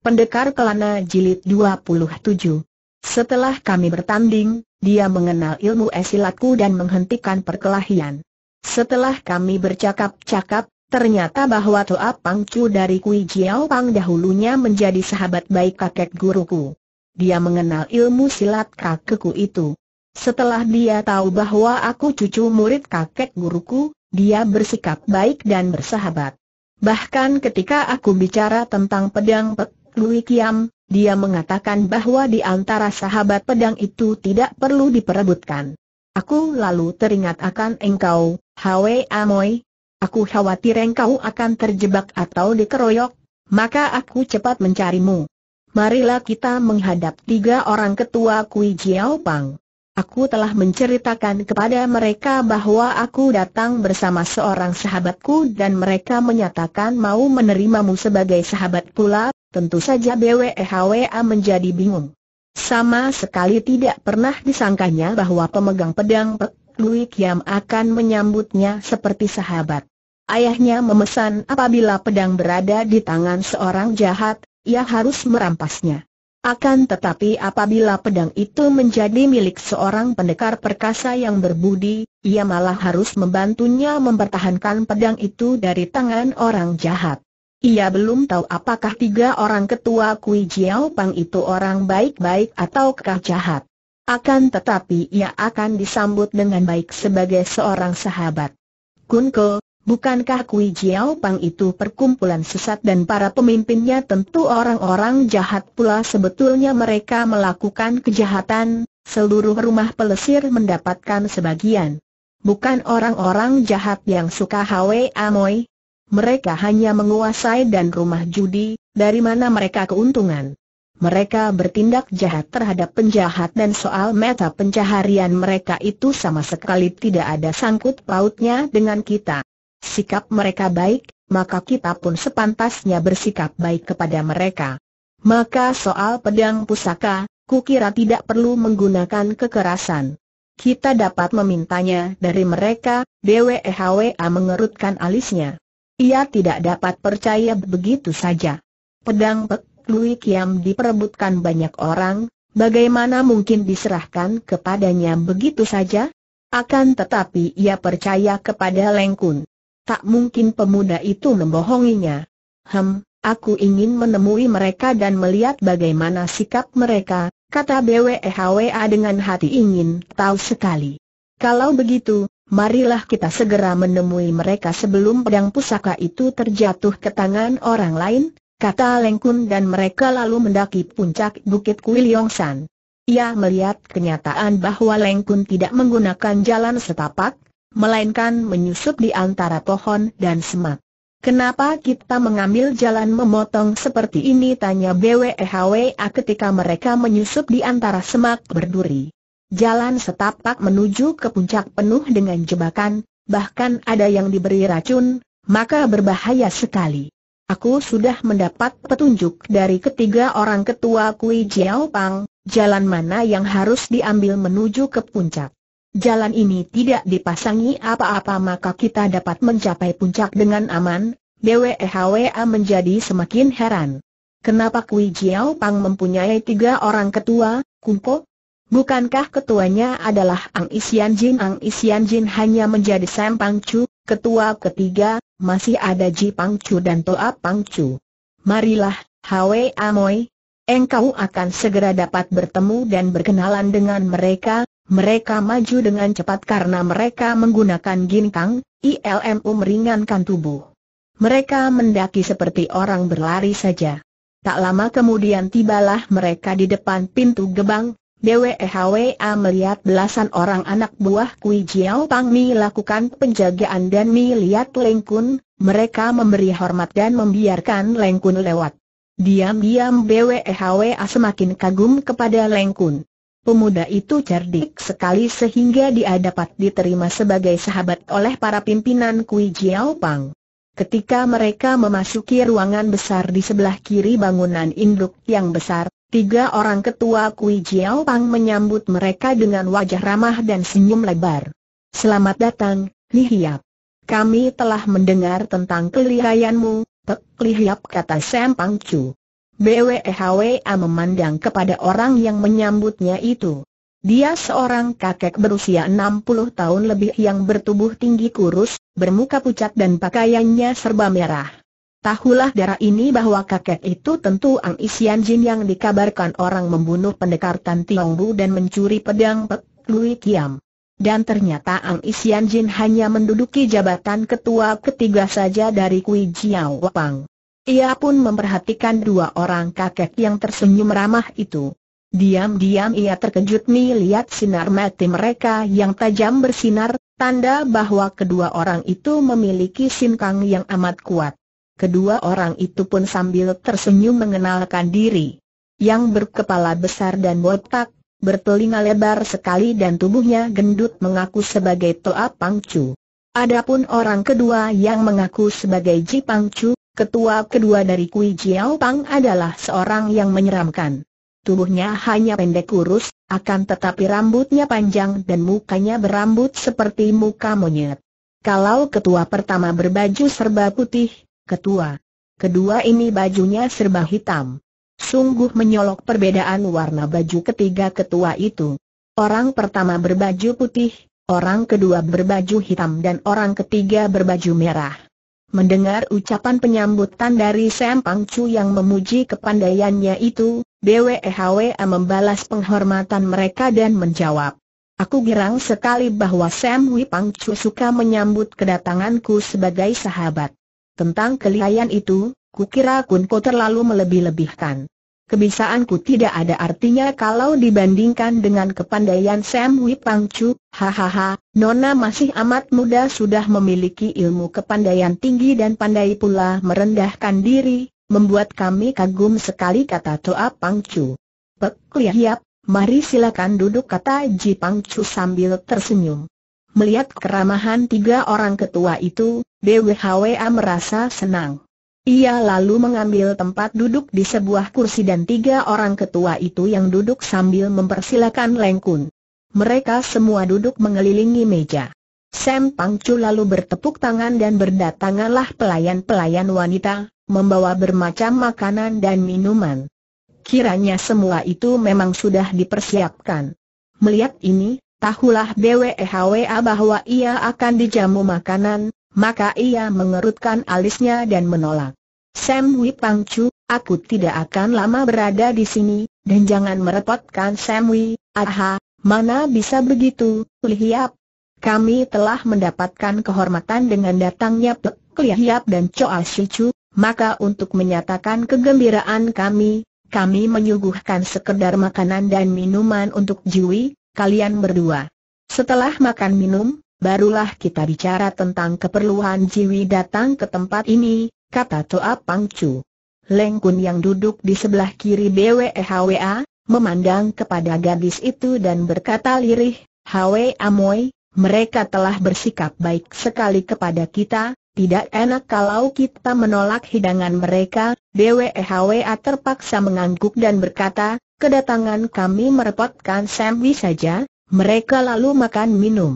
Pendekar Kelana Jilid 27 Setelah kami bertanding, dia mengenal ilmu esilatku dan menghentikan perkelahian. Setelah kami bercakap-cakap, ternyata bahwa Toa Pang dari Kui Jiao Pang dahulunya menjadi sahabat baik kakek guruku. Dia mengenal ilmu silat kakekku itu. Setelah dia tahu bahwa aku cucu murid kakek guruku, dia bersikap baik dan bersahabat. Bahkan ketika aku bicara tentang pedang pek Lui Kiam, dia mengatakan bahwa di antara sahabat pedang itu tidak perlu diperebutkan. Aku lalu teringat akan engkau, Hwe Amoy. Aku khawatir engkau akan terjebak atau dikeroyok, maka aku cepat mencarimu. Marilah kita menghadap tiga orang ketua Kui Jiao Pang. Aku telah menceritakan kepada mereka bahwa aku datang bersama seorang sahabatku dan mereka menyatakan mau menerimamu sebagai sahabat pula, Tentu saja BWEHWA menjadi bingung. Sama sekali tidak pernah disangkanya bahwa pemegang pedang Pek Lui Kiam akan menyambutnya seperti sahabat. Ayahnya memesan apabila pedang berada di tangan seorang jahat, ia harus merampasnya. Akan tetapi apabila pedang itu menjadi milik seorang pendekar perkasa yang berbudi, ia malah harus membantunya mempertahankan pedang itu dari tangan orang jahat. Ia belum tahu apakah tiga orang ketua Kui Jiao Pang itu orang baik-baik ataukah jahat. Akan tetapi ia akan disambut dengan baik sebagai seorang sahabat. Kunko, bukankah Kui Jiao Pang itu perkumpulan sesat dan para pemimpinnya tentu orang-orang jahat pula sebetulnya mereka melakukan kejahatan, seluruh rumah pelesir mendapatkan sebagian. Bukan orang-orang jahat yang suka hawe Amoy, mereka hanya menguasai dan rumah judi, dari mana mereka keuntungan. Mereka bertindak jahat terhadap penjahat dan soal meta pencaharian mereka itu sama sekali tidak ada sangkut pautnya dengan kita. Sikap mereka baik, maka kita pun sepantasnya bersikap baik kepada mereka. Maka soal pedang pusaka, kukira tidak perlu menggunakan kekerasan. Kita dapat memintanya dari mereka, DWEHWA mengerutkan alisnya. Ia tidak dapat percaya begitu saja. Pedang Pek Lui Kiam diperebutkan banyak orang, bagaimana mungkin diserahkan kepadanya begitu saja? Akan tetapi ia percaya kepada Lengkun. Tak mungkin pemuda itu membohonginya. Hem, aku ingin menemui mereka dan melihat bagaimana sikap mereka, kata BWEHWA dengan hati ingin tahu sekali. Kalau begitu, marilah kita segera menemui mereka sebelum pedang pusaka itu terjatuh ke tangan orang lain, kata Lengkun dan mereka lalu mendaki puncak Bukit Kuil Yongsan. Ia melihat kenyataan bahwa Lengkun tidak menggunakan jalan setapak, melainkan menyusup di antara pohon dan semak. Kenapa kita mengambil jalan memotong seperti ini? Tanya BWEHWA ketika mereka menyusup di antara semak berduri. Jalan setapak menuju ke puncak penuh dengan jebakan, bahkan ada yang diberi racun, maka berbahaya sekali. Aku sudah mendapat petunjuk dari ketiga orang ketua Kui Jiao Pang, jalan mana yang harus diambil menuju ke puncak. Jalan ini tidak dipasangi apa-apa maka kita dapat mencapai puncak dengan aman, BWHWA menjadi semakin heran. Kenapa Kui Jiao Pang mempunyai tiga orang ketua, Kungko, Bukankah ketuanya adalah Ang Isian Jin? Ang Isian Jin hanya menjadi Sam Pang Chu, ketua ketiga, masih ada Ji Pang Chu dan Toa Pang Chu. Marilah, Hwe Amoy, engkau akan segera dapat bertemu dan berkenalan dengan mereka. Mereka maju dengan cepat karena mereka menggunakan ginkang, ILMU meringankan tubuh. Mereka mendaki seperti orang berlari saja. Tak lama kemudian tibalah mereka di depan pintu gebang, BWEHWA melihat belasan orang anak buah Kui Jiao Pang Mi lakukan penjagaan dan Mi lihat Leng Kun, mereka memberi hormat dan membiarkan Leng Kun lewat. Diam-diam BWEHWA semakin kagum kepada Leng Kun. Pemuda itu cerdik sekali sehingga dia dapat diterima sebagai sahabat oleh para pimpinan Kui Jiao Pang. Ketika mereka memasuki ruangan besar di sebelah kiri bangunan induk yang besar, Tiga orang ketua Kui Jiao Pang menyambut mereka dengan wajah ramah dan senyum lebar. Selamat datang, Li Hiap. Kami telah mendengar tentang kelihayanmu, Pek Li Hiap kata Sam Pang Chu. BWEHWA memandang kepada orang yang menyambutnya itu. Dia seorang kakek berusia 60 tahun lebih yang bertubuh tinggi kurus, bermuka pucat dan pakaiannya serba merah. Tahulah darah ini bahwa kakek itu tentu Ang Isian Jin yang dikabarkan orang membunuh pendekar Tan Tiong Bu dan mencuri pedang Pek Lui Kiam. Dan ternyata Ang Isian Jin hanya menduduki jabatan ketua ketiga saja dari Kui Jiao Wapang. Ia pun memperhatikan dua orang kakek yang tersenyum ramah itu. Diam-diam ia terkejut melihat sinar mati mereka yang tajam bersinar, tanda bahwa kedua orang itu memiliki sinkang yang amat kuat kedua orang itu pun sambil tersenyum mengenalkan diri. Yang berkepala besar dan botak, bertelinga lebar sekali dan tubuhnya gendut mengaku sebagai Toa Pangcu. Adapun orang kedua yang mengaku sebagai Ji Pangcu, ketua kedua dari Kui Jiao Pang adalah seorang yang menyeramkan. Tubuhnya hanya pendek kurus, akan tetapi rambutnya panjang dan mukanya berambut seperti muka monyet. Kalau ketua pertama berbaju serba putih, ketua. Kedua ini bajunya serba hitam. Sungguh menyolok perbedaan warna baju ketiga ketua itu. Orang pertama berbaju putih, orang kedua berbaju hitam dan orang ketiga berbaju merah. Mendengar ucapan penyambutan dari Sam Pangcu yang memuji kepandaiannya itu, BWEHWA membalas penghormatan mereka dan menjawab. Aku girang sekali bahwa Sam Wipangcu suka menyambut kedatanganku sebagai sahabat. Tentang kelihayan itu, kukira Kunko terlalu melebih-lebihkan. Kebisaanku tidak ada artinya kalau dibandingkan dengan kepandaian Sam Wipangcu. hahaha, Nona masih amat muda sudah memiliki ilmu kepandaian tinggi dan pandai pula merendahkan diri, membuat kami kagum sekali kata Toa Pangcu. Chu. Pek Liap, mari silakan duduk kata Ji Pangcu sambil tersenyum. Melihat keramahan tiga orang ketua itu, BWHWA merasa senang. Ia lalu mengambil tempat duduk di sebuah kursi dan tiga orang ketua itu yang duduk sambil mempersilakan Lengkun. Mereka semua duduk mengelilingi meja. Sam Pangcu lalu bertepuk tangan dan berdatanganlah pelayan-pelayan wanita, membawa bermacam makanan dan minuman. Kiranya semua itu memang sudah dipersiapkan. Melihat ini, Tahulah BWEHWA bahwa ia akan dijamu makanan, maka ia mengerutkan alisnya dan menolak. Sam Pangcu, aku tidak akan lama berada di sini, dan jangan merepotkan Sam Wi, aha, mana bisa begitu, lihat. Kami telah mendapatkan kehormatan dengan datangnya Pek Lihiap dan Choa Shichu, maka untuk menyatakan kegembiraan kami, kami menyuguhkan sekedar makanan dan minuman untuk Jiwi, kalian berdua. Setelah makan minum, barulah kita bicara tentang keperluan Jiwi datang ke tempat ini, kata Toa Pangcu. Leng yang duduk di sebelah kiri BWEHWA, memandang kepada gadis itu dan berkata lirih, Hwe Amoy, mereka telah bersikap baik sekali kepada kita, tidak enak kalau kita menolak hidangan mereka, BWEHWA terpaksa mengangguk dan berkata, Kedatangan kami merepotkan Samwi saja, mereka lalu makan minum.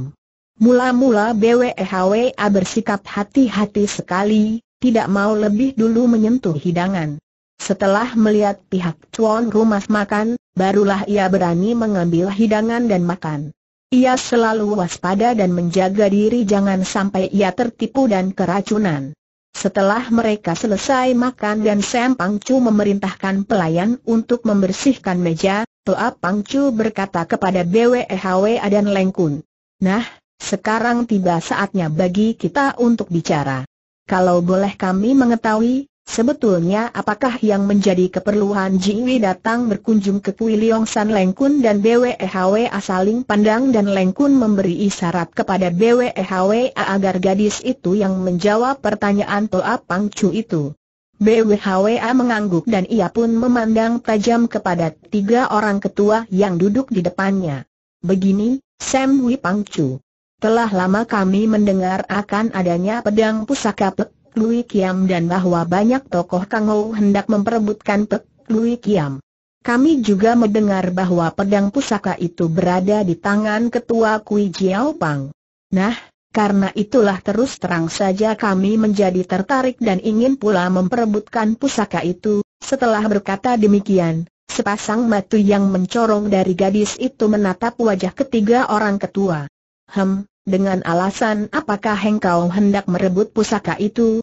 Mula-mula BWEHWA bersikap hati-hati sekali, tidak mau lebih dulu menyentuh hidangan. Setelah melihat pihak tuan rumah makan, barulah ia berani mengambil hidangan dan makan. Ia selalu waspada dan menjaga diri jangan sampai ia tertipu dan keracunan. Setelah mereka selesai makan dan Sam Pangcu memerintahkan pelayan untuk membersihkan meja, Toa Pangcu berkata kepada BWEHW e dan Lengkun. Nah, sekarang tiba saatnya bagi kita untuk bicara. Kalau boleh kami mengetahui, Sebetulnya apakah yang menjadi keperluan Jingwi datang berkunjung ke Kui Leong San Lengkun dan BWEHWA saling pandang dan Lengkun memberi isyarat kepada BWEHWA agar gadis itu yang menjawab pertanyaan Toa Pang Chu itu. BWHWA e mengangguk dan ia pun memandang tajam kepada tiga orang ketua yang duduk di depannya. Begini, Sam Wi Pang Chu. Telah lama kami mendengar akan adanya pedang pusaka Pek Lui Kiam dan bahwa banyak tokoh Kangou hendak memperebutkan Pek Lui Kiam. Kami juga mendengar bahwa pedang pusaka itu berada di tangan ketua Kui Jiao Pang. Nah, karena itulah terus terang saja kami menjadi tertarik dan ingin pula memperebutkan pusaka itu. Setelah berkata demikian, sepasang mata yang mencorong dari gadis itu menatap wajah ketiga orang ketua. Hem, dengan alasan apakah engkau hendak merebut pusaka itu?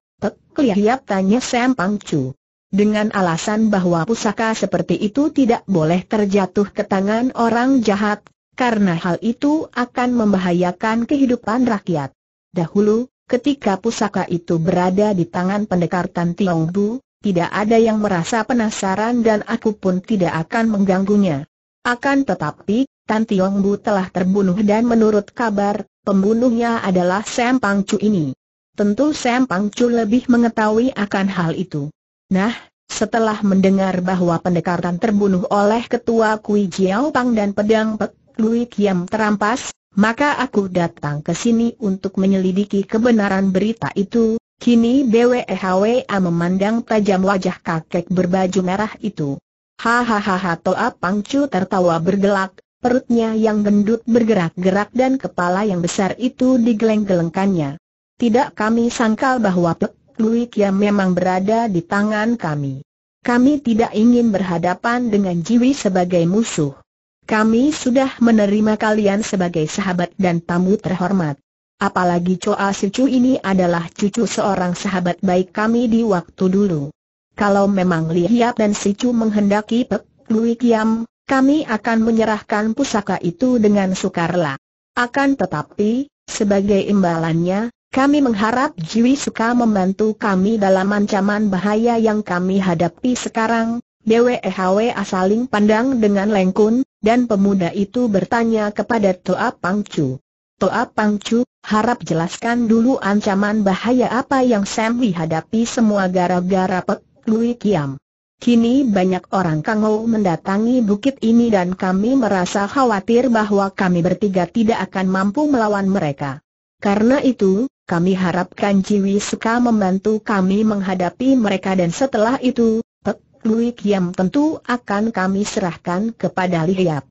Iya. Kelihat tanya Sam Pangcu. Dengan alasan bahwa pusaka seperti itu tidak boleh terjatuh ke tangan orang jahat, karena hal itu akan membahayakan kehidupan rakyat. Dahulu, ketika pusaka itu berada di tangan pendekar Tan Tiong Bu, tidak ada yang merasa penasaran dan aku pun tidak akan mengganggunya. Akan tetapi, Tan Tiong Bu telah terbunuh dan menurut kabar, pembunuhnya adalah Sam Pangcu ini. Tentu Sam Pangcu lebih mengetahui akan hal itu. Nah, setelah mendengar bahwa pendekatan terbunuh oleh ketua Kui Jiao Pang dan pedang Pek Lui Kiam terampas, maka aku datang ke sini untuk menyelidiki kebenaran berita itu. Kini BWHWA memandang tajam wajah kakek berbaju merah itu. Hahaha Toa Pangcu tertawa bergelak, perutnya yang gendut bergerak-gerak dan kepala yang besar itu digeleng-gelengkannya. Tidak kami sangkal bahwa Pek Lui Kiam memang berada di tangan kami. Kami tidak ingin berhadapan dengan Jiwi sebagai musuh. Kami sudah menerima kalian sebagai sahabat dan tamu terhormat. Apalagi Coa Sicu ini adalah cucu seorang sahabat baik kami di waktu dulu. Kalau memang Li Hiap dan Sicu menghendaki Pek Lui Kiam, kami akan menyerahkan pusaka itu dengan sukarela. Akan tetapi, sebagai imbalannya, kami mengharap Jiwi suka membantu kami dalam ancaman bahaya yang kami hadapi sekarang. BWEHW asaling pandang dengan lengkun, dan pemuda itu bertanya kepada Toa Pangcu. Toa Pangcu, harap jelaskan dulu ancaman bahaya apa yang Sam hadapi semua gara-gara Pek Lui Kiam. Kini banyak orang Kang Ho mendatangi bukit ini dan kami merasa khawatir bahwa kami bertiga tidak akan mampu melawan mereka. Karena itu, kami harapkan Ciwi Suka membantu kami menghadapi mereka dan setelah itu, Pek Lui Kiam tentu akan kami serahkan kepada Lihiap.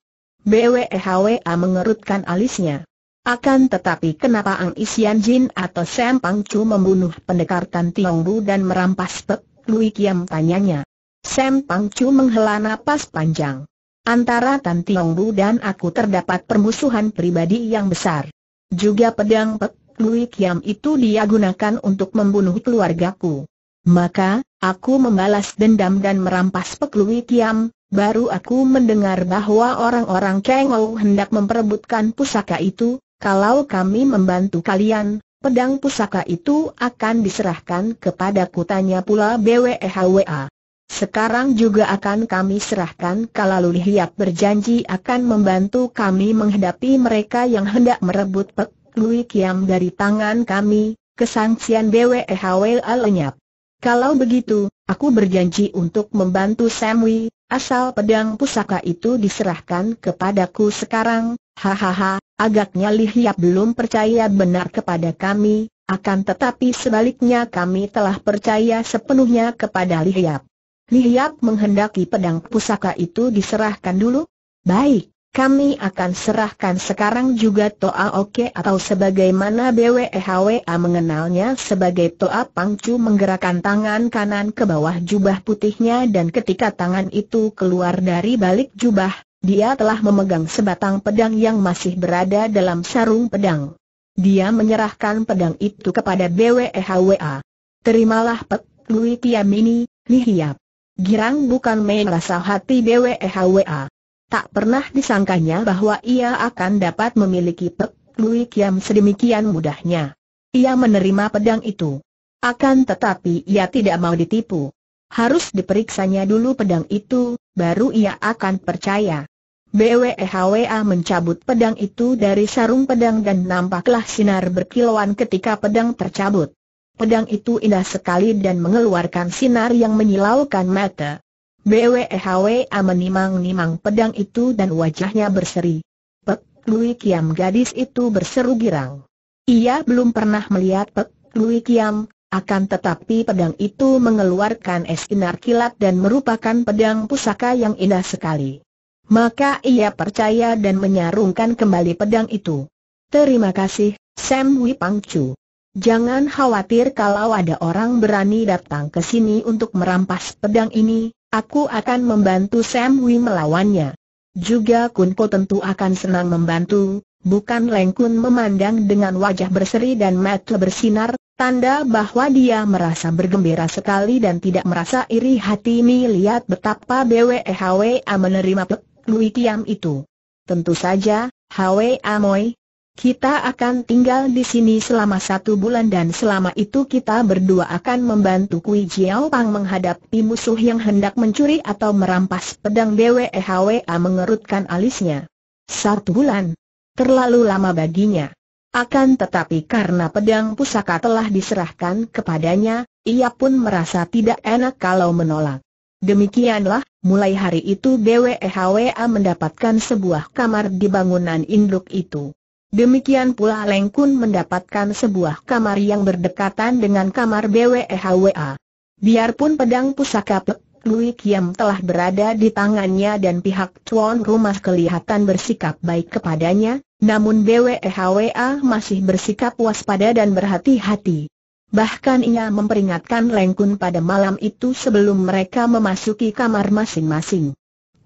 BWHWA e mengerutkan alisnya. Akan tetapi kenapa Ang Isian Jin atau Sam Pang Chu membunuh pendekar Tan Tiong Bu dan merampas Pek Lui Kiam tanyanya. Sam Pang Chu menghela napas panjang. Antara Tan Tiong Bu dan aku terdapat permusuhan pribadi yang besar. Juga pedang Pek Lui Kiam itu dia gunakan untuk membunuh keluargaku. Maka, aku membalas dendam dan merampas Pek Lui Kiam, baru aku mendengar bahwa orang-orang Kengou hendak memperebutkan pusaka itu, kalau kami membantu kalian, pedang pusaka itu akan diserahkan kepada kutanya pula BWHWA. E Sekarang juga akan kami serahkan kalau Lihiap berjanji akan membantu kami menghadapi mereka yang hendak merebut Pek Lui Kiam dari tangan kami, kesangsian BWEHWL lenyap. Kalau begitu, aku berjanji untuk membantu Samui, asal pedang pusaka itu diserahkan kepadaku sekarang, hahaha, agaknya Li Hiap belum percaya benar kepada kami, akan tetapi sebaliknya kami telah percaya sepenuhnya kepada Li Hiap. Li Hiap menghendaki pedang pusaka itu diserahkan dulu? Baik, kami akan serahkan sekarang juga Toa Oke atau sebagaimana BWEHWA mengenalnya sebagai Toa Pangcu menggerakkan tangan kanan ke bawah jubah putihnya dan ketika tangan itu keluar dari balik jubah, dia telah memegang sebatang pedang yang masih berada dalam sarung pedang. Dia menyerahkan pedang itu kepada BWEHWA. Terimalah Pek Lui Tiamini, Nihiap. Girang bukan main rasa hati BWEHWA. Tak pernah disangkanya bahwa ia akan dapat memiliki Pek Lui Kiam sedemikian mudahnya. Ia menerima pedang itu. Akan tetapi ia tidak mau ditipu. Harus diperiksanya dulu pedang itu, baru ia akan percaya. BWEHWA mencabut pedang itu dari sarung pedang dan nampaklah sinar berkilauan ketika pedang tercabut. Pedang itu indah sekali dan mengeluarkan sinar yang menyilaukan mata. BWEHWA menimang-nimang pedang itu dan wajahnya berseri. Pek Lui Kiam gadis itu berseru girang. Ia belum pernah melihat Pek Lui Kiam, akan tetapi pedang itu mengeluarkan es inar kilat dan merupakan pedang pusaka yang indah sekali. Maka ia percaya dan menyarungkan kembali pedang itu. Terima kasih, Sam Wi Pang Jangan khawatir kalau ada orang berani datang ke sini untuk merampas pedang ini, Aku akan membantu Sam Hui melawannya. Juga Kun Po tentu akan senang membantu, bukan Leng Kun memandang dengan wajah berseri dan mata bersinar, tanda bahwa dia merasa bergembira sekali dan tidak merasa iri hati ini lihat betapa BWEHWA menerima Pek Lui Kiam itu. Tentu saja, HWA Moi, kita akan tinggal di sini selama satu bulan dan selama itu kita berdua akan membantu Kui Jiao Pang menghadapi musuh yang hendak mencuri atau merampas pedang DWEHWA mengerutkan alisnya. Satu bulan. Terlalu lama baginya. Akan tetapi karena pedang pusaka telah diserahkan kepadanya, ia pun merasa tidak enak kalau menolak. Demikianlah, mulai hari itu BWEHWA mendapatkan sebuah kamar di bangunan induk itu. Demikian pula Leng Kun mendapatkan sebuah kamar yang berdekatan dengan kamar BWEHWA. Biarpun pedang pusaka Pek Lui Kiam telah berada di tangannya dan pihak tuan rumah kelihatan bersikap baik kepadanya, namun BWEHWA masih bersikap waspada dan berhati-hati. Bahkan ia memperingatkan Leng Kun pada malam itu sebelum mereka memasuki kamar masing-masing.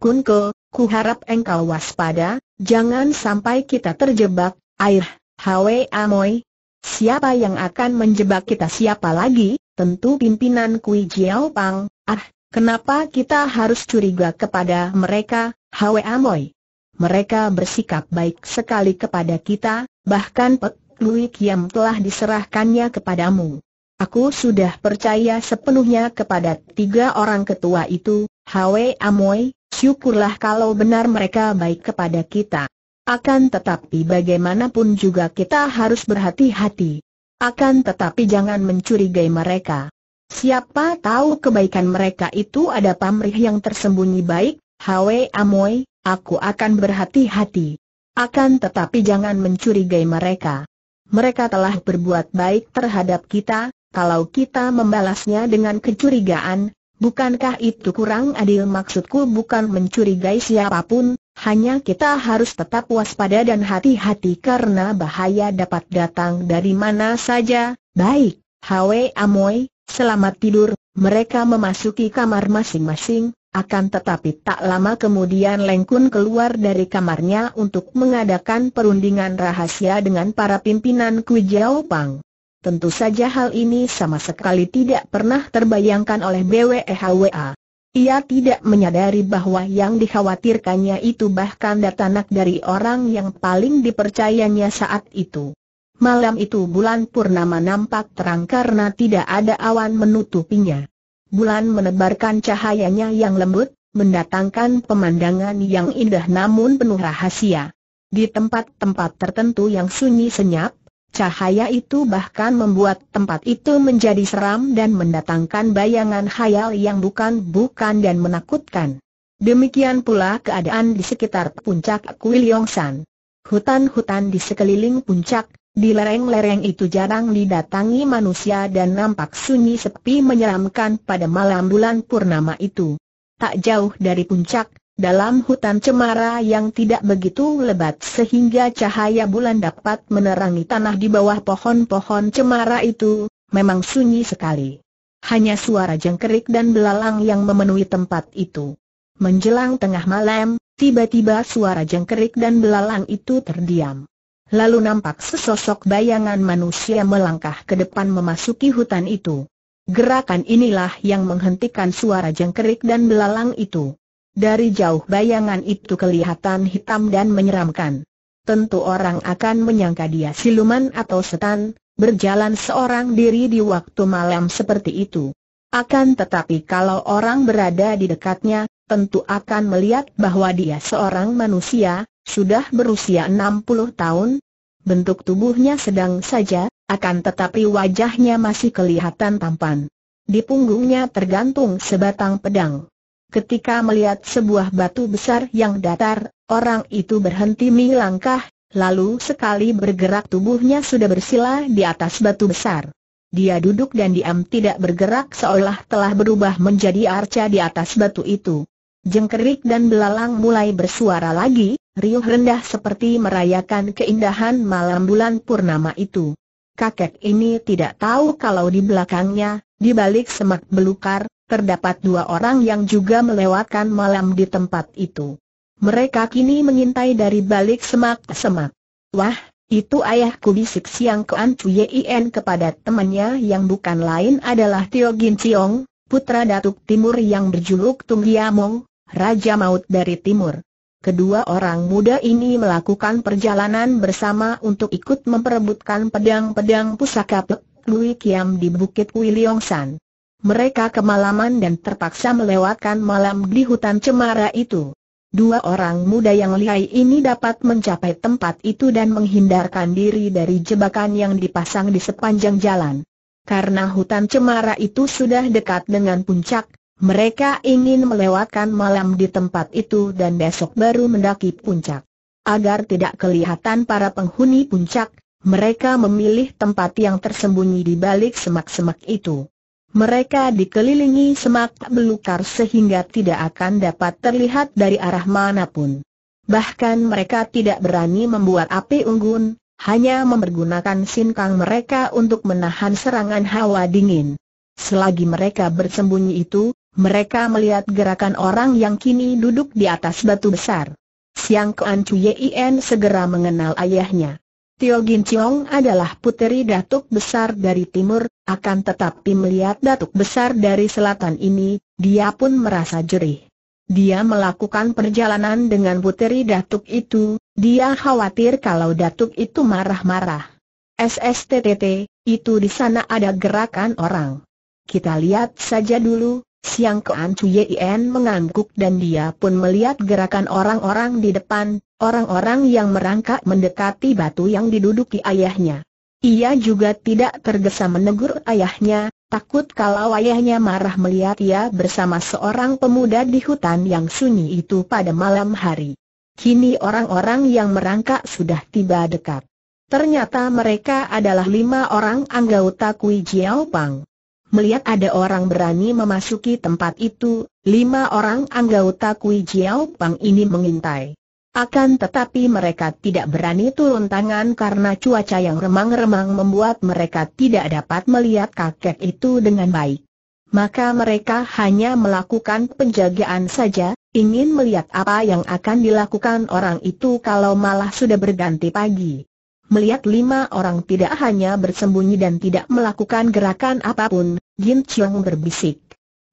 Kun Ke, ku harap engkau waspada, Jangan sampai kita terjebak, air, Hwe Amoy. Siapa yang akan menjebak kita siapa lagi? Tentu pimpinan Kui Jiao Pang. Ah, kenapa kita harus curiga kepada mereka, Hwe Amoy? Mereka bersikap baik sekali kepada kita, bahkan Pek Lui Kiam telah diserahkannya kepadamu. Aku sudah percaya sepenuhnya kepada tiga orang ketua itu, Hwe Amoy, Syukurlah kalau benar mereka baik kepada kita. Akan tetapi bagaimanapun juga kita harus berhati-hati. Akan tetapi jangan mencurigai mereka. Siapa tahu kebaikan mereka itu ada pamrih yang tersembunyi baik, Hwe Amoy, aku akan berhati-hati. Akan tetapi jangan mencurigai mereka. Mereka telah berbuat baik terhadap kita, kalau kita membalasnya dengan kecurigaan, Bukankah itu kurang adil maksudku bukan mencurigai siapapun, hanya kita harus tetap waspada dan hati-hati karena bahaya dapat datang dari mana saja. Baik, Hwe Amoy, selamat tidur. Mereka memasuki kamar masing-masing, akan tetapi tak lama kemudian Leng Kun keluar dari kamarnya untuk mengadakan perundingan rahasia dengan para pimpinan Kui Jiao Pang. Tentu saja hal ini sama sekali tidak pernah terbayangkan oleh BWEHWA. Ia tidak menyadari bahwa yang dikhawatirkannya itu bahkan datanak dari orang yang paling dipercayanya saat itu. Malam itu bulan purnama nampak terang karena tidak ada awan menutupinya. Bulan menebarkan cahayanya yang lembut, mendatangkan pemandangan yang indah namun penuh rahasia. Di tempat-tempat tertentu yang sunyi senyap, Cahaya itu bahkan membuat tempat itu menjadi seram dan mendatangkan bayangan khayal yang bukan-bukan dan menakutkan. Demikian pula keadaan di sekitar puncak Kuil Yongsan. Hutan-hutan di sekeliling puncak, di lereng-lereng itu jarang didatangi manusia dan nampak sunyi sepi menyeramkan pada malam bulan purnama itu. Tak jauh dari puncak, dalam hutan cemara yang tidak begitu lebat sehingga cahaya bulan dapat menerangi tanah di bawah pohon-pohon cemara itu, memang sunyi sekali. Hanya suara jengkerik dan belalang yang memenuhi tempat itu. Menjelang tengah malam, tiba-tiba suara jengkerik dan belalang itu terdiam. Lalu nampak sesosok bayangan manusia melangkah ke depan memasuki hutan itu. Gerakan inilah yang menghentikan suara jengkerik dan belalang itu. Dari jauh bayangan itu kelihatan hitam dan menyeramkan. Tentu orang akan menyangka dia siluman atau setan, berjalan seorang diri di waktu malam seperti itu. Akan tetapi kalau orang berada di dekatnya, tentu akan melihat bahwa dia seorang manusia, sudah berusia 60 tahun. Bentuk tubuhnya sedang saja, akan tetapi wajahnya masih kelihatan tampan. Di punggungnya tergantung sebatang pedang. Ketika melihat sebuah batu besar yang datar, orang itu berhenti melangkah, lalu sekali bergerak tubuhnya sudah bersila di atas batu besar. Dia duduk dan diam tidak bergerak seolah telah berubah menjadi arca di atas batu itu. Jengkerik dan belalang mulai bersuara lagi, riuh rendah seperti merayakan keindahan malam bulan purnama itu. Kakek ini tidak tahu kalau di belakangnya, di balik semak belukar, terdapat dua orang yang juga melewatkan malam di tempat itu. Mereka kini mengintai dari balik semak semak. Wah, itu ayahku bisik Siang ke Kuan Yien kepada temannya yang bukan lain adalah Tio Gin Chiong, putra Datuk Timur yang berjuluk Tung Yamong, Raja Maut dari Timur. Kedua orang muda ini melakukan perjalanan bersama untuk ikut memperebutkan pedang-pedang pusaka Pek Lui Kiam di Bukit Kui San mereka kemalaman dan terpaksa melewatkan malam di hutan cemara itu. Dua orang muda yang lihai ini dapat mencapai tempat itu dan menghindarkan diri dari jebakan yang dipasang di sepanjang jalan. Karena hutan cemara itu sudah dekat dengan puncak, mereka ingin melewatkan malam di tempat itu dan besok baru mendaki puncak. Agar tidak kelihatan para penghuni puncak, mereka memilih tempat yang tersembunyi di balik semak-semak itu. Mereka dikelilingi semak belukar sehingga tidak akan dapat terlihat dari arah manapun. Bahkan mereka tidak berani membuat api unggun, hanya mempergunakan sinkang mereka untuk menahan serangan hawa dingin. Selagi mereka bersembunyi itu, mereka melihat gerakan orang yang kini duduk di atas batu besar. Siang Kuan Chu segera mengenal ayahnya. Tio Gin Chiong adalah puteri datuk besar dari timur, akan tetapi melihat datuk besar dari selatan ini, dia pun merasa jerih. Dia melakukan perjalanan dengan puteri datuk itu, dia khawatir kalau datuk itu marah-marah. SSTTT, itu di sana ada gerakan orang. Kita lihat saja dulu, Siang Kean Cuyen mengangguk dan dia pun melihat gerakan orang-orang di depan, orang-orang yang merangkak mendekati batu yang diduduki ayahnya. Ia juga tidak tergesa menegur ayahnya, takut kalau ayahnya marah melihat ia bersama seorang pemuda di hutan yang sunyi itu pada malam hari. Kini orang-orang yang merangkak sudah tiba dekat. Ternyata mereka adalah lima orang anggota Kui Jiao Pang. Melihat ada orang berani memasuki tempat itu, lima orang anggota Kui Jiao Pang ini mengintai. Akan tetapi mereka tidak berani turun tangan karena cuaca yang remang-remang membuat mereka tidak dapat melihat kakek itu dengan baik. Maka mereka hanya melakukan penjagaan saja, ingin melihat apa yang akan dilakukan orang itu kalau malah sudah berganti pagi. Melihat lima orang tidak hanya bersembunyi dan tidak melakukan gerakan apapun, Jin Chiong berbisik.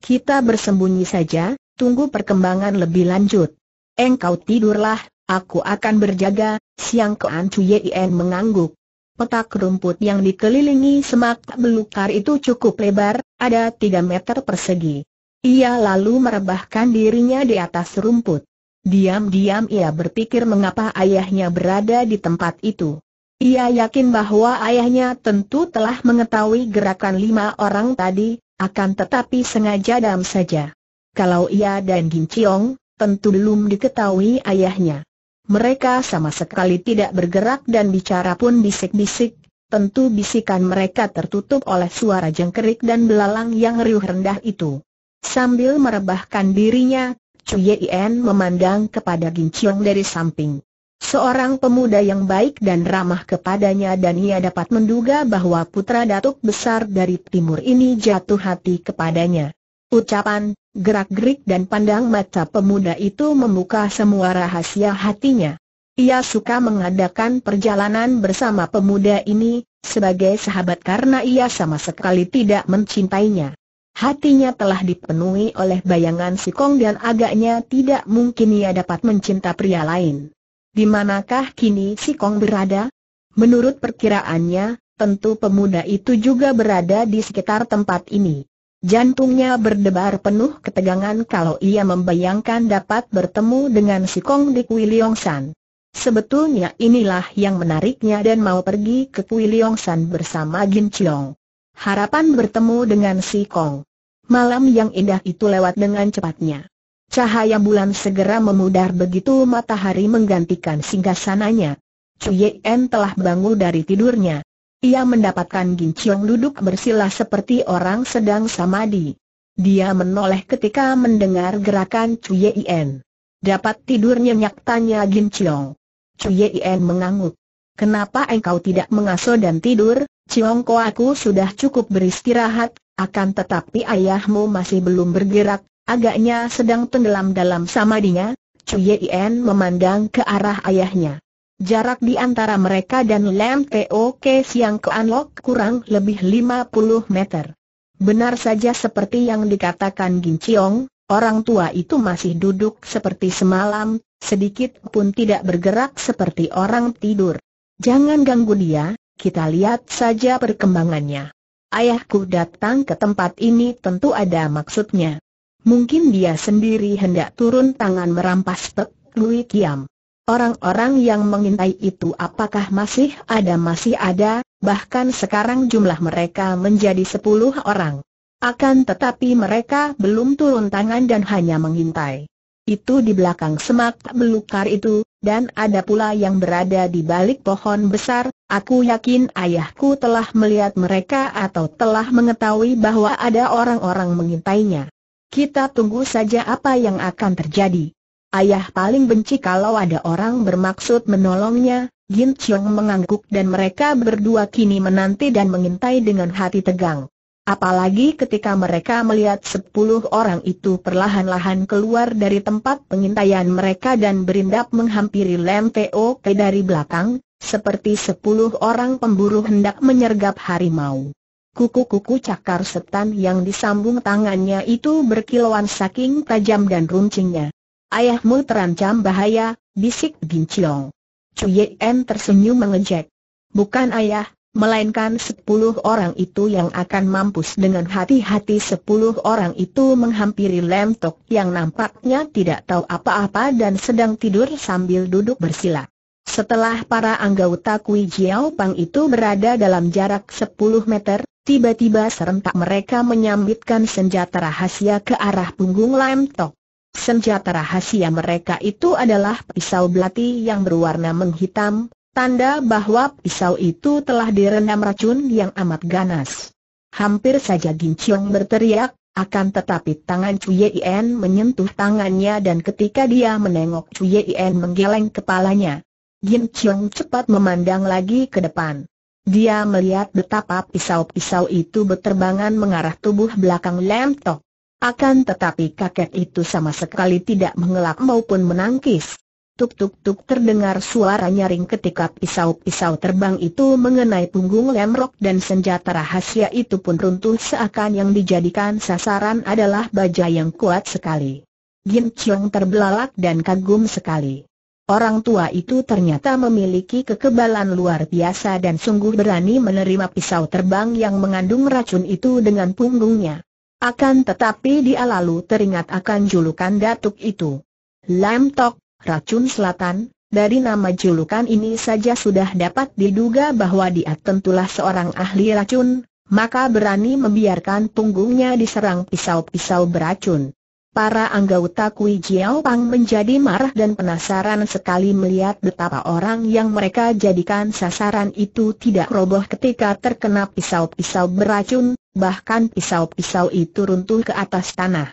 Kita bersembunyi saja, tunggu perkembangan lebih lanjut. Engkau tidurlah, aku akan berjaga, siang kean Yien mengangguk. Petak rumput yang dikelilingi semak belukar itu cukup lebar, ada 3 meter persegi. Ia lalu merebahkan dirinya di atas rumput. Diam-diam ia berpikir mengapa ayahnya berada di tempat itu. Ia yakin bahwa ayahnya tentu telah mengetahui gerakan lima orang tadi, akan tetapi sengaja dam saja. Kalau ia dan Gin Chiong, tentu belum diketahui ayahnya. Mereka sama sekali tidak bergerak dan bicara pun bisik-bisik, tentu bisikan mereka tertutup oleh suara jengkerik dan belalang yang riuh rendah itu. Sambil merebahkan dirinya, Cui Yien memandang kepada Ginciong dari samping. Seorang pemuda yang baik dan ramah kepadanya dan ia dapat menduga bahwa putra datuk besar dari timur ini jatuh hati kepadanya. Ucapan, Gerak-gerik dan pandang mata pemuda itu membuka semua rahasia hatinya. Ia suka mengadakan perjalanan bersama pemuda ini, sebagai sahabat karena ia sama sekali tidak mencintainya. Hatinya telah dipenuhi oleh bayangan si Kong dan agaknya tidak mungkin ia dapat mencinta pria lain. Di manakah kini si Kong berada? Menurut perkiraannya, tentu pemuda itu juga berada di sekitar tempat ini. Jantungnya berdebar penuh ketegangan kalau ia membayangkan dapat bertemu dengan si Kong di Kui Leong San. Sebetulnya inilah yang menariknya dan mau pergi ke Kui Leong San bersama Jin Chiong. Harapan bertemu dengan si Kong. Malam yang indah itu lewat dengan cepatnya. Cahaya bulan segera memudar begitu matahari menggantikan singgasananya. Cuyen telah bangun dari tidurnya. Ia mendapatkan Chong duduk bersila seperti orang sedang samadi. Dia menoleh ketika mendengar gerakan Cui Yen. Dapat tidur nyenyak tanya Chong. Cui Yen mengangguk. Kenapa engkau tidak mengasuh dan tidur, Ciongko aku sudah cukup beristirahat, akan tetapi ayahmu masih belum bergerak, agaknya sedang tenggelam dalam samadinya, Cui Yen memandang ke arah ayahnya. Jarak di antara mereka dan Lam Tok Siang Keanlok kurang lebih 50 meter. Benar saja seperti yang dikatakan Gin Chiong, orang tua itu masih duduk seperti semalam, sedikit pun tidak bergerak seperti orang tidur. Jangan ganggu dia, kita lihat saja perkembangannya. Ayahku datang ke tempat ini tentu ada maksudnya. Mungkin dia sendiri hendak turun tangan merampas Pek Lui Kiam. Orang-orang yang mengintai itu apakah masih ada? Masih ada, bahkan sekarang jumlah mereka menjadi sepuluh orang. Akan tetapi mereka belum turun tangan dan hanya mengintai. Itu di belakang semak belukar itu, dan ada pula yang berada di balik pohon besar, aku yakin ayahku telah melihat mereka atau telah mengetahui bahwa ada orang-orang mengintainya. Kita tunggu saja apa yang akan terjadi. Ayah paling benci kalau ada orang bermaksud menolongnya, Jin Chiong mengangguk dan mereka berdua kini menanti dan mengintai dengan hati tegang. Apalagi ketika mereka melihat sepuluh orang itu perlahan-lahan keluar dari tempat pengintaian mereka dan berindap menghampiri Lem Teo ke dari belakang, seperti sepuluh orang pemburu hendak menyergap harimau. Kuku-kuku cakar setan yang disambung tangannya itu berkilauan saking tajam dan runcingnya. Ayahmu terancam bahaya, bisik Bin Chiong. Chu En tersenyum mengejek. Bukan ayah, melainkan sepuluh orang itu yang akan mampus dengan hati-hati sepuluh orang itu menghampiri Lem Tok yang nampaknya tidak tahu apa-apa dan sedang tidur sambil duduk bersila. Setelah para anggota Kui Jiao Pang itu berada dalam jarak sepuluh meter, tiba-tiba serentak mereka menyambitkan senjata rahasia ke arah punggung Lam Tok. Senjata rahasia mereka itu adalah pisau belati yang berwarna menghitam, tanda bahwa pisau itu telah direndam racun yang amat ganas. Hampir saja Ginchong berteriak, akan tetapi tangan Cui Yien menyentuh tangannya dan ketika dia menengok Cui Yien menggeleng kepalanya. Gin Chiong cepat memandang lagi ke depan. Dia melihat betapa pisau-pisau itu berterbangan mengarah tubuh belakang Lam Tok. Akan tetapi kakek itu sama sekali tidak mengelak maupun menangkis. Tuk-tuk-tuk terdengar suara nyaring ketika pisau-pisau terbang itu mengenai punggung lemrok dan senjata rahasia itu pun runtuh seakan yang dijadikan sasaran adalah baja yang kuat sekali. Jin Chiong terbelalak dan kagum sekali. Orang tua itu ternyata memiliki kekebalan luar biasa dan sungguh berani menerima pisau terbang yang mengandung racun itu dengan punggungnya. Akan tetapi dia lalu teringat akan julukan datuk itu. Lam Tok, Racun Selatan, dari nama julukan ini saja sudah dapat diduga bahwa dia tentulah seorang ahli racun, maka berani membiarkan punggungnya diserang pisau-pisau beracun. Para anggota Kui Jiao Pang menjadi marah dan penasaran sekali melihat betapa orang yang mereka jadikan sasaran itu tidak roboh ketika terkena pisau-pisau beracun, bahkan pisau-pisau itu runtuh ke atas tanah.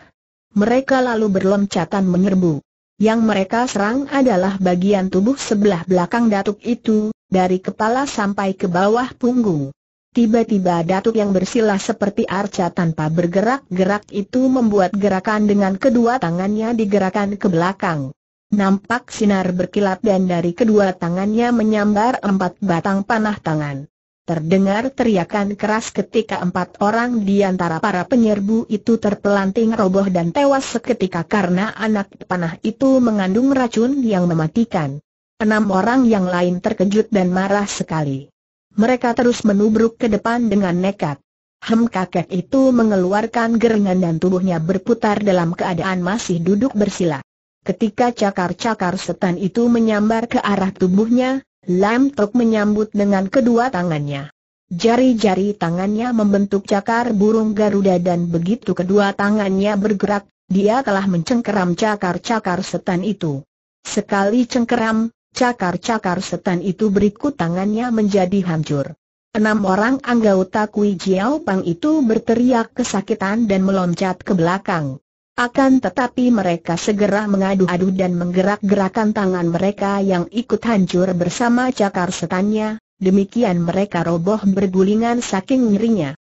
Mereka lalu berloncatan menyerbu. Yang mereka serang adalah bagian tubuh sebelah belakang Datuk itu, dari kepala sampai ke bawah punggung. Tiba-tiba Datuk yang bersila seperti arca tanpa bergerak-gerak itu membuat gerakan dengan kedua tangannya digerakkan ke belakang. Nampak sinar berkilat dan dari kedua tangannya menyambar empat batang panah tangan. Terdengar teriakan keras ketika empat orang di antara para penyerbu itu terpelanting roboh dan tewas seketika karena anak panah itu mengandung racun yang mematikan. Enam orang yang lain terkejut dan marah sekali. Mereka terus menubruk ke depan dengan nekat. Hem kakek itu mengeluarkan gerengan dan tubuhnya berputar dalam keadaan masih duduk bersila. Ketika cakar-cakar setan itu menyambar ke arah tubuhnya, Lam Tok menyambut dengan kedua tangannya. Jari-jari tangannya membentuk cakar burung Garuda dan begitu kedua tangannya bergerak, dia telah mencengkeram cakar-cakar setan itu. Sekali cengkeram, cakar-cakar setan itu berikut tangannya menjadi hancur. Enam orang anggota Kui Jiao Pang itu berteriak kesakitan dan meloncat ke belakang. Akan tetapi mereka segera mengadu-adu dan menggerak-gerakan tangan mereka yang ikut hancur bersama cakar setannya, demikian mereka roboh bergulingan saking ngerinya.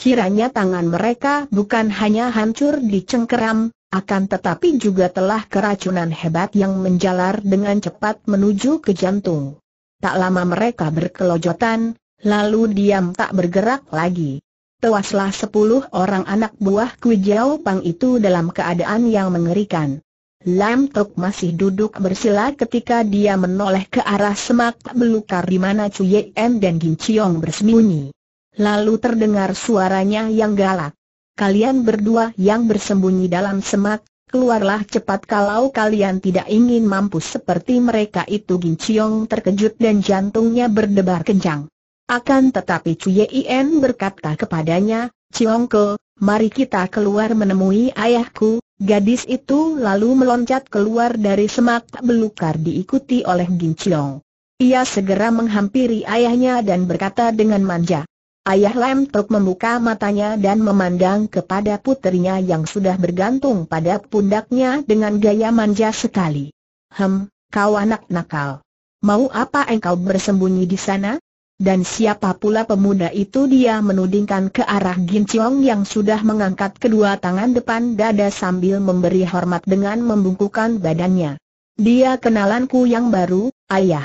Kiranya tangan mereka bukan hanya hancur di cengkeram, akan tetapi juga telah keracunan hebat yang menjalar dengan cepat menuju ke jantung. Tak lama mereka berkelojotan, lalu diam tak bergerak lagi tewaslah sepuluh orang anak buah Kui Jiao Pang itu dalam keadaan yang mengerikan. Lam Tok masih duduk bersila ketika dia menoleh ke arah semak belukar di mana Cui M dan Gin Chiong bersembunyi. Lalu terdengar suaranya yang galak. Kalian berdua yang bersembunyi dalam semak, keluarlah cepat kalau kalian tidak ingin mampus seperti mereka itu Gin Chiong terkejut dan jantungnya berdebar kencang. Akan tetapi Yien berkata kepadanya, Ciongke, mari kita keluar menemui ayahku, gadis itu lalu meloncat keluar dari semak belukar diikuti oleh Gin Ciong. Ia segera menghampiri ayahnya dan berkata dengan manja. Ayah Lam Tok membuka matanya dan memandang kepada putrinya yang sudah bergantung pada pundaknya dengan gaya manja sekali. Hem, kau anak nakal. Mau apa engkau bersembunyi di sana? Dan siapa pula pemuda itu dia menudingkan ke arah Gin Chiong yang sudah mengangkat kedua tangan depan dada sambil memberi hormat dengan membungkukan badannya. Dia kenalanku yang baru, ayah.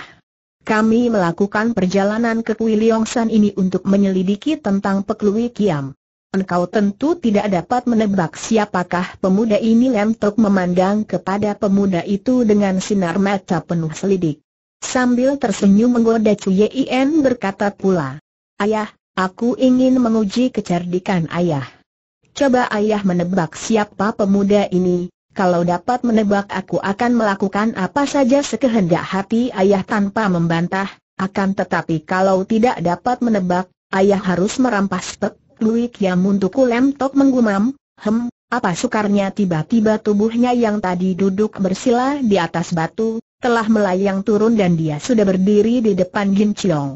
Kami melakukan perjalanan ke Kui Leong ini untuk menyelidiki tentang Peklui Kiam. Engkau tentu tidak dapat menebak siapakah pemuda ini Lem memandang kepada pemuda itu dengan sinar mata penuh selidik. Sambil tersenyum menggoda Yien berkata pula. Ayah, aku ingin menguji kecerdikan ayah. Coba ayah menebak siapa pemuda ini, kalau dapat menebak aku akan melakukan apa saja sekehendak hati ayah tanpa membantah, akan tetapi kalau tidak dapat menebak, ayah harus merampas pek Luik yang muntuku lemtok menggumam, hem, apa sukarnya tiba-tiba tubuhnya yang tadi duduk bersila di atas batu, telah melayang turun dan dia sudah berdiri di depan Jin Chiong.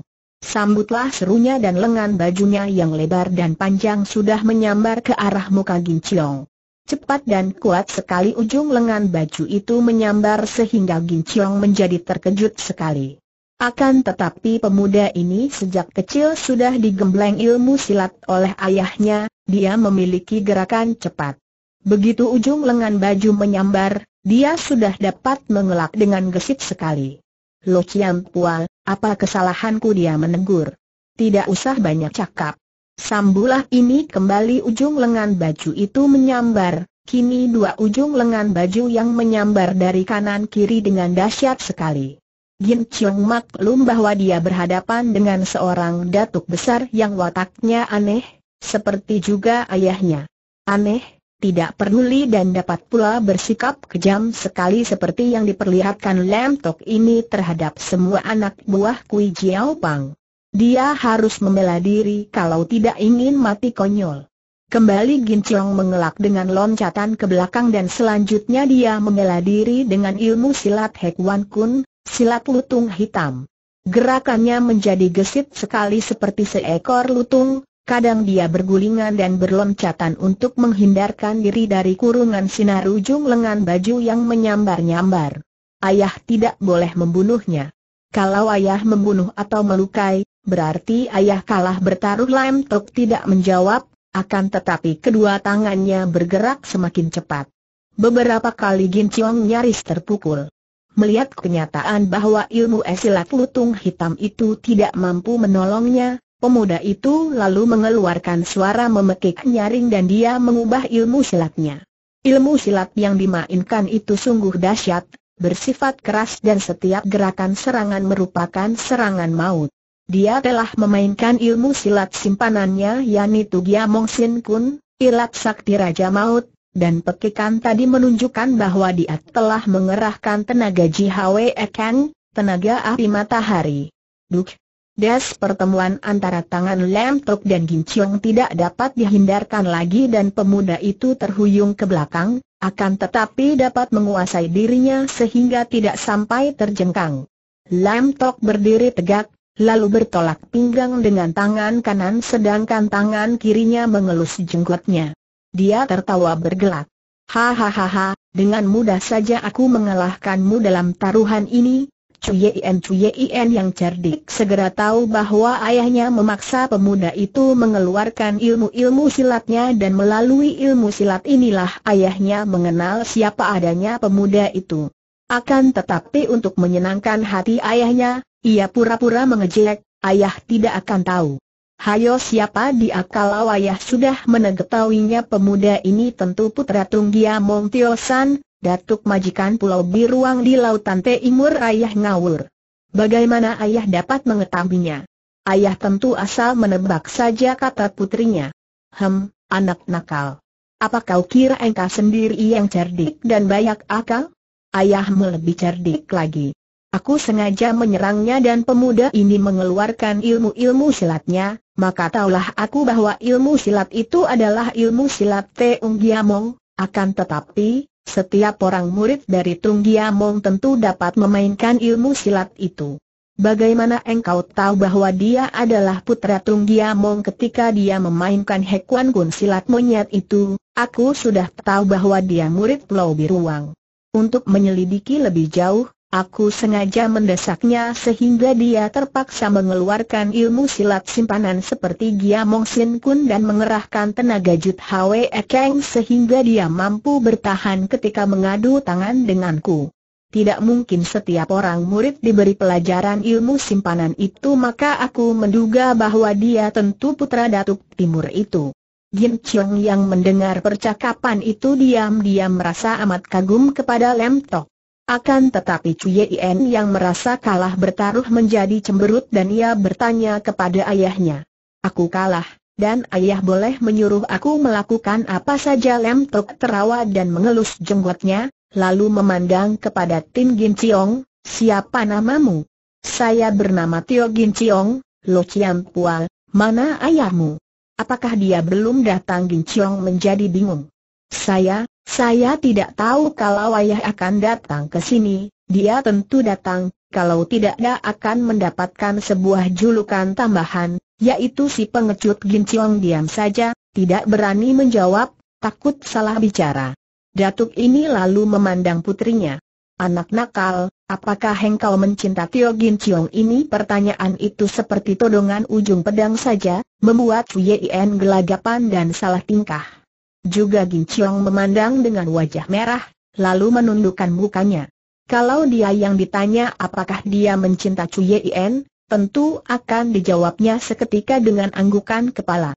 Sambutlah serunya dan lengan bajunya yang lebar dan panjang sudah menyambar ke arah muka Jin Chiong. Cepat dan kuat sekali ujung lengan baju itu menyambar sehingga Jin Chiong menjadi terkejut sekali. Akan tetapi pemuda ini sejak kecil sudah digembleng ilmu silat oleh ayahnya, dia memiliki gerakan cepat. Begitu ujung lengan baju menyambar, dia sudah dapat mengelak dengan gesit sekali. Lo Chiam Pual, apa kesalahanku dia menegur. Tidak usah banyak cakap. Sambulah ini kembali ujung lengan baju itu menyambar, kini dua ujung lengan baju yang menyambar dari kanan kiri dengan dahsyat sekali. Jin Chiong maklum bahwa dia berhadapan dengan seorang datuk besar yang wataknya aneh, seperti juga ayahnya. Aneh, tidak peduli dan dapat pula bersikap kejam sekali seperti yang diperlihatkan Lam Tok ini terhadap semua anak buah Kui Jiao Pang. Dia harus membela diri kalau tidak ingin mati konyol. Kembali Gin Chiong mengelak dengan loncatan ke belakang dan selanjutnya dia membela diri dengan ilmu silat Hek Wan Kun, silat lutung hitam. Gerakannya menjadi gesit sekali seperti seekor lutung, Kadang dia bergulingan dan berloncatan untuk menghindarkan diri dari kurungan sinar ujung lengan baju yang menyambar-nyambar. Ayah tidak boleh membunuhnya. Kalau ayah membunuh atau melukai, berarti ayah kalah bertaruh lem Tok tidak menjawab, akan tetapi kedua tangannya bergerak semakin cepat. Beberapa kali Gin Chiong nyaris terpukul. Melihat kenyataan bahwa ilmu esilat lutung hitam itu tidak mampu menolongnya, Pemuda itu lalu mengeluarkan suara memekik nyaring dan dia mengubah ilmu silatnya. Ilmu silat yang dimainkan itu sungguh dahsyat, bersifat keras dan setiap gerakan serangan merupakan serangan maut. Dia telah memainkan ilmu silat simpanannya yakni Tugia Mongsin Kun, Ilat Sakti Raja Maut, dan pekikan tadi menunjukkan bahwa dia telah mengerahkan tenaga Jihwe Ekang, tenaga api matahari. Duk, Das pertemuan antara tangan Lam Tok dan Gin Chiong tidak dapat dihindarkan lagi dan pemuda itu terhuyung ke belakang, akan tetapi dapat menguasai dirinya sehingga tidak sampai terjengkang. Lam Tok berdiri tegak, lalu bertolak pinggang dengan tangan kanan sedangkan tangan kirinya mengelus jenggotnya. Dia tertawa bergelak. Hahaha, dengan mudah saja aku mengalahkanmu dalam taruhan ini, Cuyen Cuyen yang cerdik segera tahu bahwa ayahnya memaksa pemuda itu mengeluarkan ilmu-ilmu silatnya dan melalui ilmu silat inilah ayahnya mengenal siapa adanya pemuda itu. Akan tetapi untuk menyenangkan hati ayahnya, ia pura-pura mengejek, ayah tidak akan tahu. Hayo siapa dia kalau ayah sudah mengetahuinya pemuda ini tentu putra Tunggia Mong Tio San, Datuk Majikan Pulau Biruang di Lautan Timur Ayah ngawur. Bagaimana ayah dapat mengetahuinya? Ayah tentu asal menebak saja kata putrinya. Hem, anak nakal. Apa kau kira engkau sendiri yang cerdik dan banyak akal? Ayahmu lebih cerdik lagi. Aku sengaja menyerangnya dan pemuda ini mengeluarkan ilmu-ilmu silatnya, maka taulah aku bahwa ilmu silat itu adalah ilmu silat Teung Giamong, akan tetapi, setiap orang murid dari Tunggia Mong tentu dapat memainkan ilmu silat itu. Bagaimana engkau tahu bahwa dia adalah putra Tunggia Mong ketika dia memainkan Hekuan Gun silat monyet itu? Aku sudah tahu bahwa dia murid Lau Biruang. Untuk menyelidiki lebih jauh, Aku sengaja mendesaknya sehingga dia terpaksa mengeluarkan ilmu silat simpanan seperti Giamong Sin Kun dan mengerahkan tenaga Jut Hwe Kang sehingga dia mampu bertahan ketika mengadu tangan denganku. Tidak mungkin setiap orang murid diberi pelajaran ilmu simpanan itu maka aku menduga bahwa dia tentu putra Datuk Timur itu. Jin Chong yang mendengar percakapan itu diam-diam merasa amat kagum kepada Lem Tok. Akan tetapi Cuyen yang merasa kalah bertaruh menjadi cemberut dan ia bertanya kepada ayahnya. Aku kalah, dan ayah boleh menyuruh aku melakukan apa saja Lem Tok terawa dan mengelus jenggotnya, lalu memandang kepada Tin Gin Chiong, siapa namamu? Saya bernama Tio Gin Chiong, Lo Chiang Pual, mana ayahmu? Apakah dia belum datang Gin Chiong menjadi bingung? Saya, saya tidak tahu kalau ayah akan datang ke sini, dia tentu datang, kalau tidak dia akan mendapatkan sebuah julukan tambahan, yaitu si pengecut Ginciong diam saja, tidak berani menjawab, takut salah bicara. Datuk ini lalu memandang putrinya. Anak nakal, apakah engkau mencinta Tio Ginciong ini? Pertanyaan itu seperti todongan ujung pedang saja, membuat Yien gelagapan dan salah tingkah. Juga Chiong memandang dengan wajah merah, lalu menundukkan mukanya. Kalau dia yang ditanya apakah dia mencinta Chu tentu akan dijawabnya seketika dengan anggukan kepala.